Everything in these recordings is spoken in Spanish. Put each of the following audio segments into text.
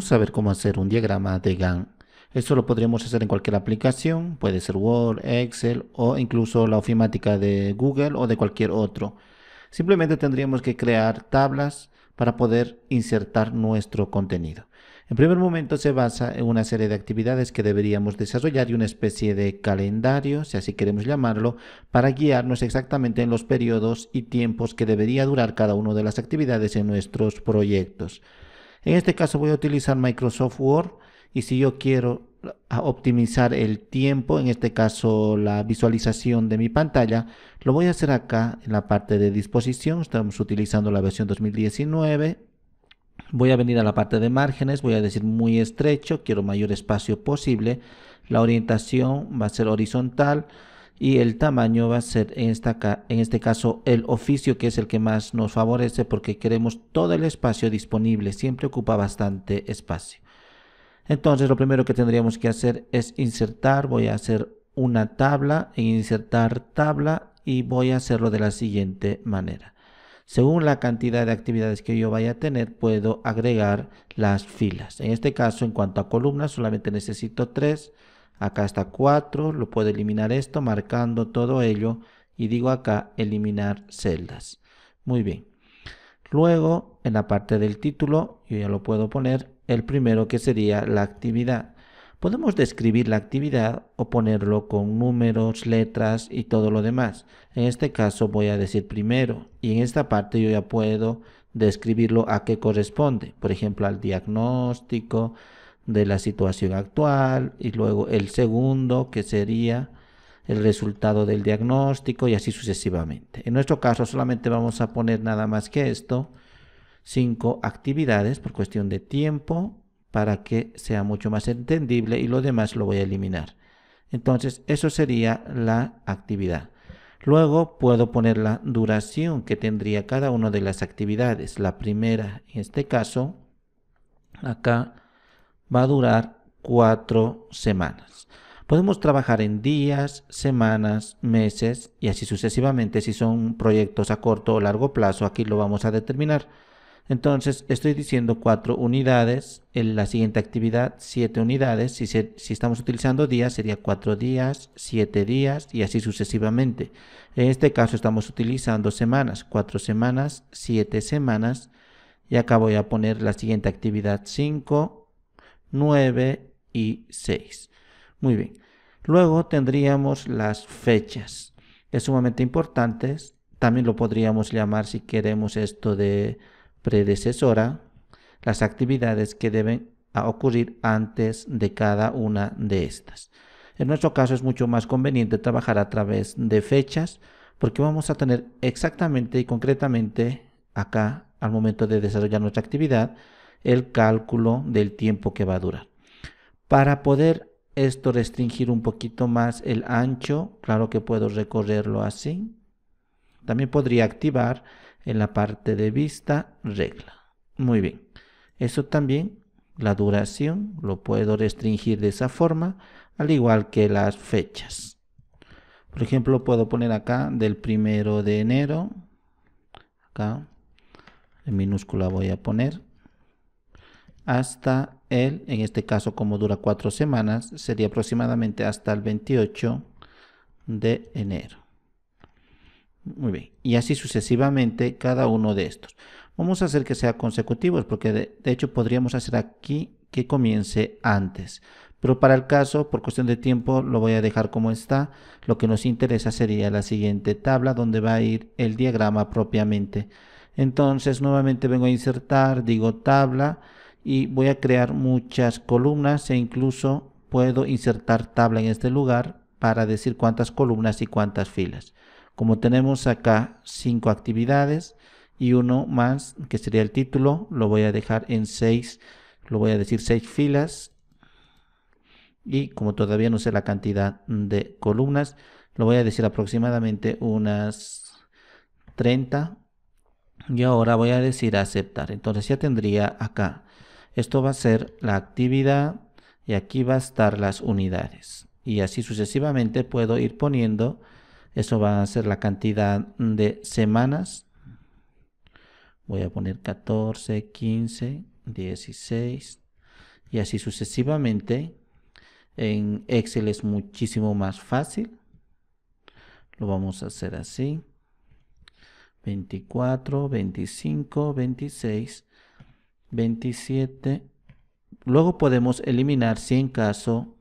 saber cómo hacer un diagrama de GAN. Esto lo podríamos hacer en cualquier aplicación, puede ser Word, Excel o incluso la ofimática de Google o de cualquier otro. Simplemente tendríamos que crear tablas para poder insertar nuestro contenido. En primer momento se basa en una serie de actividades que deberíamos desarrollar y una especie de calendario, si así queremos llamarlo, para guiarnos exactamente en los periodos y tiempos que debería durar cada una de las actividades en nuestros proyectos. En este caso voy a utilizar Microsoft Word y si yo quiero ah, optimizar el tiempo, en este caso la visualización de mi pantalla, lo voy a hacer acá en la parte de disposición, estamos utilizando la versión 2019. Voy a venir a la parte de márgenes, voy a decir muy estrecho, quiero mayor espacio posible. La orientación va a ser horizontal y el tamaño va a ser en, en este caso el oficio que es el que más nos favorece porque queremos todo el espacio disponible, siempre ocupa bastante espacio. Entonces lo primero que tendríamos que hacer es insertar, voy a hacer una tabla, e insertar tabla y voy a hacerlo de la siguiente manera. Según la cantidad de actividades que yo vaya a tener, puedo agregar las filas. En este caso, en cuanto a columnas, solamente necesito tres. Acá está 4, lo puedo eliminar esto marcando todo ello y digo acá eliminar celdas. Muy bien. Luego, en la parte del título, yo ya lo puedo poner, el primero que sería la actividad. Podemos describir la actividad o ponerlo con números, letras y todo lo demás. En este caso voy a decir primero y en esta parte yo ya puedo describirlo a qué corresponde. Por ejemplo, al diagnóstico, de la situación actual y luego el segundo que sería el resultado del diagnóstico y así sucesivamente. En nuestro caso solamente vamos a poner nada más que esto, cinco actividades por cuestión de tiempo para que sea mucho más entendible y lo demás lo voy a eliminar. Entonces eso sería la actividad. Luego puedo poner la duración que tendría cada una de las actividades. La primera, en este caso, acá va a durar cuatro semanas. Podemos trabajar en días, semanas, meses y así sucesivamente si son proyectos a corto o largo plazo, aquí lo vamos a determinar. Entonces estoy diciendo cuatro unidades, en la siguiente actividad siete unidades, si, si, estamos utilizando días sería cuatro días, siete días y así sucesivamente. En este caso estamos utilizando semanas, cuatro semanas, siete semanas y acá voy a poner la siguiente actividad 5, 9 y 6. Muy bien. Luego tendríamos las fechas, es sumamente importantes. También lo podríamos llamar, si queremos esto de predecesora, las actividades que deben ocurrir antes de cada una de estas. En nuestro caso es mucho más conveniente trabajar a través de fechas porque vamos a tener exactamente y concretamente acá al momento de desarrollar nuestra actividad el cálculo del tiempo que va a durar. Para poder esto restringir un poquito más el ancho, claro que puedo recorrerlo así. También podría activar en la parte de vista regla. Muy bien. Eso también, la duración, lo puedo restringir de esa forma, al igual que las fechas. Por ejemplo, puedo poner acá del primero de enero. Acá, en minúscula voy a poner hasta el, en este caso como dura cuatro semanas, sería aproximadamente hasta el 28 de enero. Muy bien, y así sucesivamente cada uno de estos. Vamos a hacer que sea consecutivos porque de, de hecho podríamos hacer aquí que comience antes. Pero para el caso, por cuestión de tiempo, lo voy a dejar como está. Lo que nos interesa sería la siguiente tabla donde va a ir el diagrama propiamente. Entonces nuevamente vengo a insertar, digo tabla y voy a crear muchas columnas e incluso puedo insertar tabla en este lugar para decir cuántas columnas y cuántas filas. Como tenemos acá cinco actividades y uno más que sería el título, lo voy a dejar en 6, lo voy a decir 6 filas y como todavía no sé la cantidad de columnas, lo voy a decir aproximadamente unas 30 y ahora voy a decir aceptar. Entonces ya tendría acá esto va a ser la actividad y aquí va a estar las unidades. Y así sucesivamente puedo ir poniendo, eso va a ser la cantidad de semanas. Voy a poner 14, 15, 16 y así sucesivamente. En Excel es muchísimo más fácil. Lo vamos a hacer así. 24, 25, 26 27. Luego podemos eliminar si en caso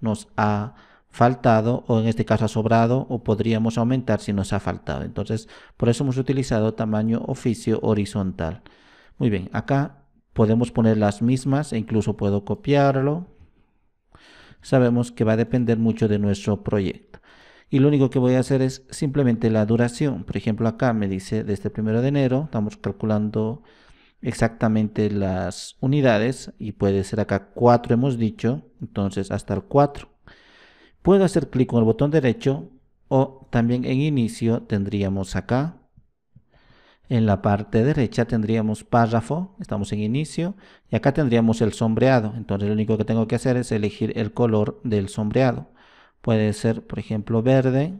nos ha faltado o en este caso ha sobrado o podríamos aumentar si nos ha faltado. Entonces, por eso hemos utilizado tamaño oficio horizontal. Muy bien, acá podemos poner las mismas e incluso puedo copiarlo. Sabemos que va a depender mucho de nuestro proyecto. Y lo único que voy a hacer es simplemente la duración. Por ejemplo, acá me dice desde el primero de enero, estamos calculando exactamente las unidades y puede ser acá 4 hemos dicho, entonces hasta el 4. Puedo hacer clic con el botón derecho o también en inicio tendríamos acá en la parte derecha tendríamos párrafo, estamos en inicio, y acá tendríamos el sombreado. Entonces lo único que tengo que hacer es elegir el color del sombreado. Puede ser, por ejemplo, verde,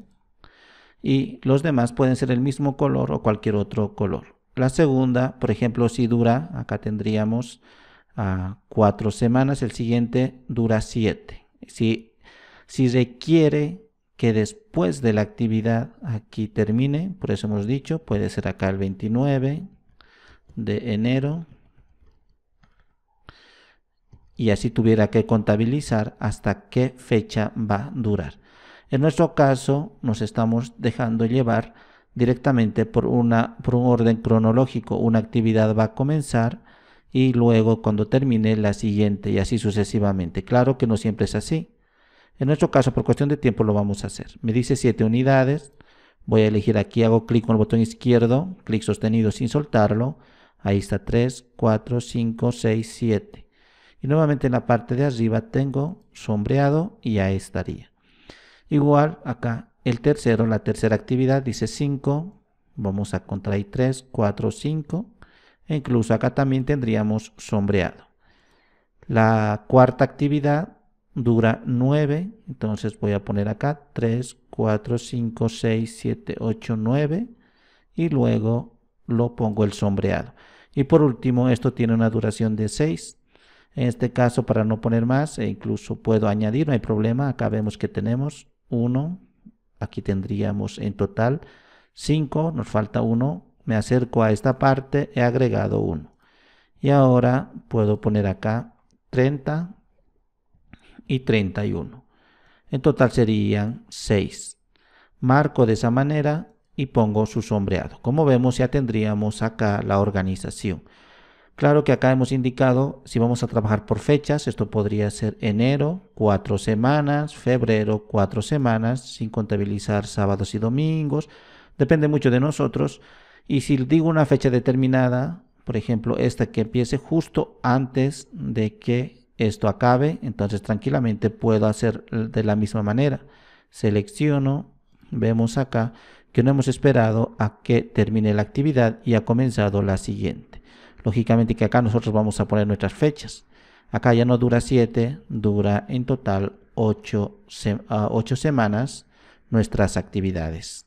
y los demás pueden ser el mismo color o cualquier otro color. La segunda, por ejemplo, si dura, acá tendríamos ah, cuatro semanas, el siguiente dura siete. Si, si requiere que después de la actividad aquí termine, por eso hemos dicho, puede ser acá el 29 de enero, y así tuviera que contabilizar hasta qué fecha va a durar. En nuestro caso, nos estamos dejando llevar directamente por, una, por un orden cronológico. Una actividad va a comenzar y luego cuando termine la siguiente y así sucesivamente. Claro que no siempre es así. En nuestro caso, por cuestión de tiempo, lo vamos a hacer. Me dice 7 unidades. Voy a elegir aquí, hago clic con el botón izquierdo, clic sostenido sin soltarlo. Ahí está 3, 4, 5, 6, 7. Y nuevamente en la parte de arriba tengo sombreado y ahí estaría. Igual acá el tercero, la tercera actividad, dice 5. Vamos a contraer 3, 4, 5. E incluso acá también tendríamos sombreado. La cuarta actividad dura 9. Entonces voy a poner acá 3, 4, 5, 6, 7, 8, 9. Y luego lo pongo el sombreado. Y por último, esto tiene una duración de 6. En este caso, para no poner más, e incluso puedo añadir, no hay problema. Acá vemos que tenemos 1, Aquí tendríamos en total 5, nos falta 1, me acerco a esta parte, he agregado 1. Y ahora puedo poner acá 30 y 31. En total serían 6. Marco de esa manera y pongo su sombreado. Como vemos ya tendríamos acá la organización. Claro que acá hemos indicado si vamos a trabajar por fechas, esto podría ser enero, cuatro semanas, febrero, cuatro semanas, sin contabilizar sábados y domingos, depende mucho de nosotros. Y si digo una fecha determinada, por ejemplo, esta que empiece justo antes de que esto acabe, entonces tranquilamente puedo hacer de la misma manera. Selecciono, vemos acá que no hemos esperado a que termine la actividad y ha comenzado la siguiente. Lógicamente que acá nosotros vamos a poner nuestras fechas. Acá ya no dura 7, dura en total 8, ah, semanas nuestras actividades.